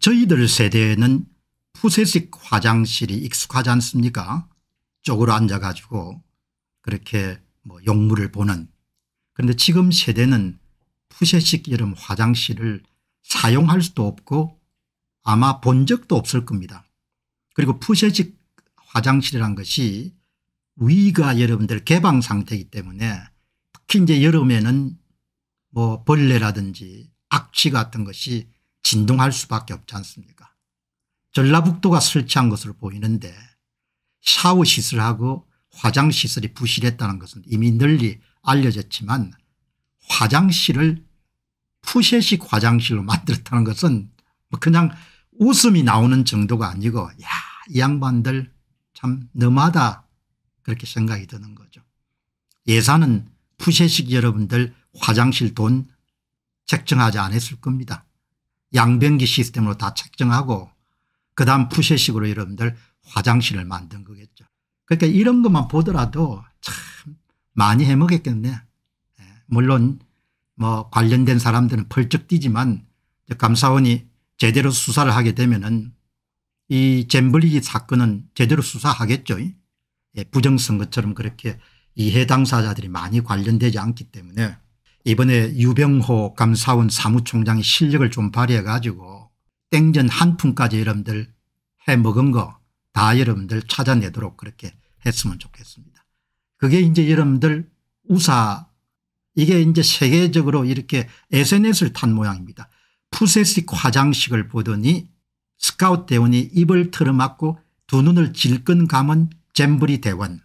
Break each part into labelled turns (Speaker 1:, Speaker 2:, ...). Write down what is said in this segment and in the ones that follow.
Speaker 1: 저희들 세대에는 푸세식 화장실이 익숙하지 않습니까 쪽으로 앉아 가지고 그렇게 뭐 용물을 보는 그런데 지금 세대는 푸세식 이름 화장실을 사용할 수도 없고 아마 본 적도 없을 겁니다. 그리고 푸세식 화장실이란 것이 위가 여러분들 개방 상태이기 때문에 특히 이제 여름에는 뭐 벌레라든지 악취 같은 것이 진동할 수밖에 없지 않습니까 전라북도가 설치한 것으로 보이는데 샤워 시설하고 화장 시설이 부실했다는 것은 이미 널리 알려졌지만 화장실을 푸세식 화장실로 만들었다는 것은 뭐 그냥 웃음이 나오는 정도가 아니고 야, 이 양반들 참 너마다 그렇게 생각이 드는 거죠. 예산은 푸세식 여러분들 화장실 돈 책정하지 않았을 겁니다. 양변기 시스템으로 다 책정하고 그다음 푸쉐식으로 여러분들 화장실을 만든 거겠죠. 그러니까 이런 것만 보더라도 참 많이 해먹겠겠네. 예, 물론 뭐 관련된 사람들은 펄쩍 뛰지만 감사원이 제대로 수사를 하게 되면은 이 잼블리지 사건은 제대로 수사하겠죠. 예, 부정선거처럼 그렇게 이해 당사자들이 많이 관련되지 않기 때문에 이번에 유병호 감사원 사무총장이 실력을 좀 발휘해 가지고 땡전 한 푼까지 여러분들 해먹은 거 다 여러분들 찾아내도록 그렇게 했으면 좋겠습니다. 그게 이제 여러분들 우사 이게 이제 세계적으로 이렇게 SNS를 탄 모양입니다. 푸세식 화장식을 보더니 스카웃 대원이 입을 틀어막고 두 눈을 질끈 감은 잼브리 대원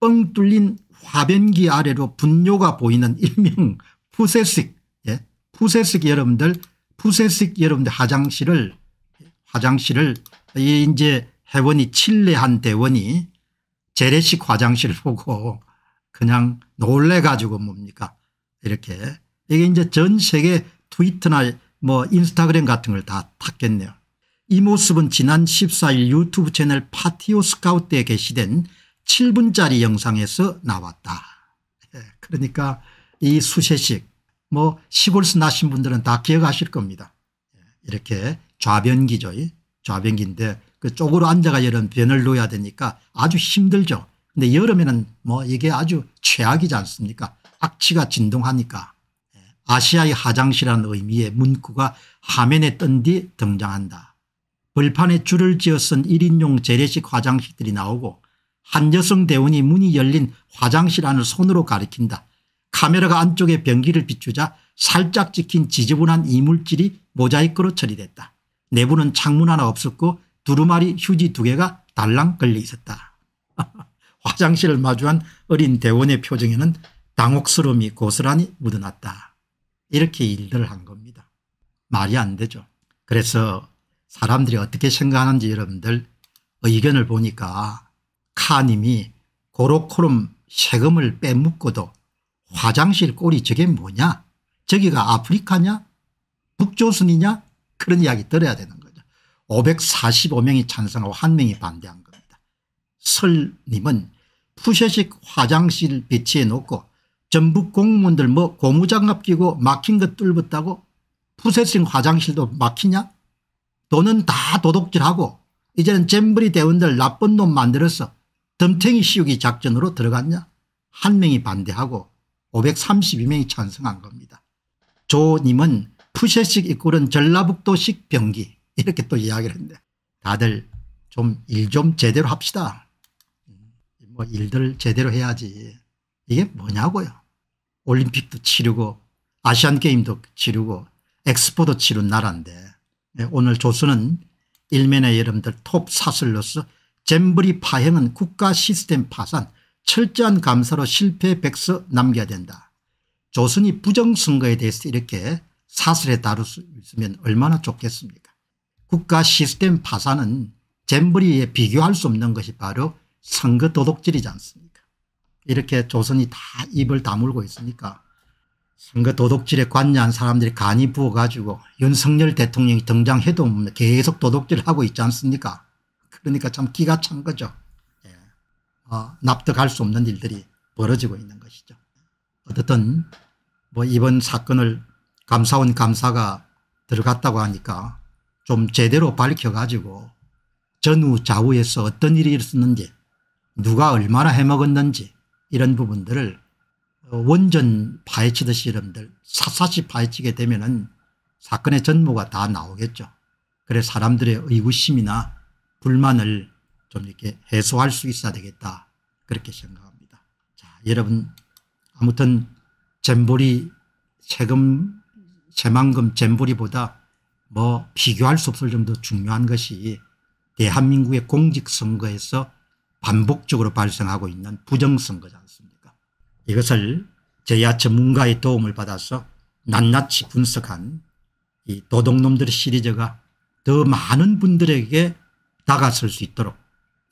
Speaker 1: 뻥 뚫린 화변기 아래로 분뇨가 보이는 일명 푸세식, 예. 푸세식 여러분들, 푸세식 여러분들 화장실을, 화장실을, 이 이제 회원이 칠레 한 대원이 재래식 화장실 보고 그냥 놀래 가지고 뭡니까 이렇게 이게 이제 전 세계 트위터나 뭐 인스타그램 같은 걸 다 탔겠네요. 이 모습은 지난 14일 유튜브 채널 파티오 스카우트에 게시된 7분짜리 영상에서 나왔다. 예, 그러니까 이 수세식 뭐 시골에서 나신 분들은 다 기억하실 겁니다. 예, 이렇게 좌변기죠. 좌변기인데 그 쪽으로 앉아가 이런 변을 놓아야 되니까 아주 힘들죠. 근데 여름에는 뭐 이게 아주 최악이지 않습니까 악취가 진동하니까 예, 아시아의 화장실이라는 의미의 문구가 화면에 뜬 뒤 등장한다. 벌판에 줄을 지어 쓴 1인용 재래식 화장실들이 나오고 한 여성 대원이 문이 열린 화장실 안을 손으로 가리킨다. 카메라가 안쪽에 변기를 비추자 살짝 찍힌 지저분한 이물질이 모자이크로 처리됐다. 내부는 창문 하나 없었고 두루마리 휴지 두 개가 달랑 걸려 있었다. 화장실을 마주한 어린 대원의 표정에는 당혹스러움이 고스란히 묻어났다. 이렇게 일들을 한 겁니다. 말이 안 되죠. 그래서 사람들이 어떻게 생각하는지 여러분들 의견을 보니까 카님이 고로코름 세금을 빼먹고도 화장실 꼬리 저게 뭐냐 저기가 아프리카냐 북조선이냐 그런 이야기 들어야 되는 거죠. 545명이 찬성하고 한 명이 반대한 겁니다. 설님은 푸셔식 화장실 배치해 놓고 전북 공무원들 뭐 고무장갑 끼고 막힌 것 뚫었다고 푸세싱 화장실도 막히냐 돈은 다 도둑질하고 이제는 잼버리 대원들 나쁜 놈 만들어서 덤탱이 씌우기 작전으로 들어갔냐 한 명이 반대하고 532명이 찬성한 겁니다. 조님은 푸셰식 이끌은 전라북도식 병기 이렇게 또 이야기를 했는데 다들 좀 일좀 좀 제대로 합시다. 뭐 일들 제대로 해야지. 이게 뭐냐고요. 올림픽도 치르고 아시안게임도 치르고 엑스포도 치른 나라인데 예, 오늘 조선은 일면의 여러분들 톱 사슬로서 잼버리 파행은 국가 시스템 파산 철저한 감사로 실패 백서 남겨야 된다. 조선이 부정선거에 대해서 이렇게 사설에 다룰 수 있으면 얼마나 좋겠습니까 국가 시스템 파산은 잼버리에 비교할 수 없는 것이 바로 선거 도둑질이지 않습니까 이렇게 조선이 다 입을 다물고 있으니까 선거 도둑질에 관여한 사람들이 간이 부어가지고 윤석열 대통령이 등장해도 계속 도둑질하고 있지 않습니까 그러니까 참 기가 찬 거죠. 어, 납득할 수 없는 일들이 벌어지고 있는 것이죠. 어쨌든 뭐 이번 사건을 감사원 감사가 들어갔다고 하니까 좀 제대로 밝혀가지고 전후 좌우에서 어떤 일이 있었는지 누가 얼마나 해먹었는지 이런 부분들을 원전 파헤치듯이 이런들 샅샅이 파헤치게 되면 은 사건의 전모가 다 나오겠죠. 그래 사람들의 의구심이나 불만을 좀 이렇게 해소할 수 있어야 되겠다 그렇게 생각합니다. 자 여러분 아무튼 잼보리 세금 세만금 잼보리보다 뭐 비교할 수 없을 정도 중요한 것이 대한민국의 공직선거에서 반복적으로 발생하고 있는 부정선거지 않습니까 이것을 제야 전문가의 도움을 받아서 낱낱이 분석한 이 도둑놈들 시리즈가 더 많은 분들에게 다가설 수 있도록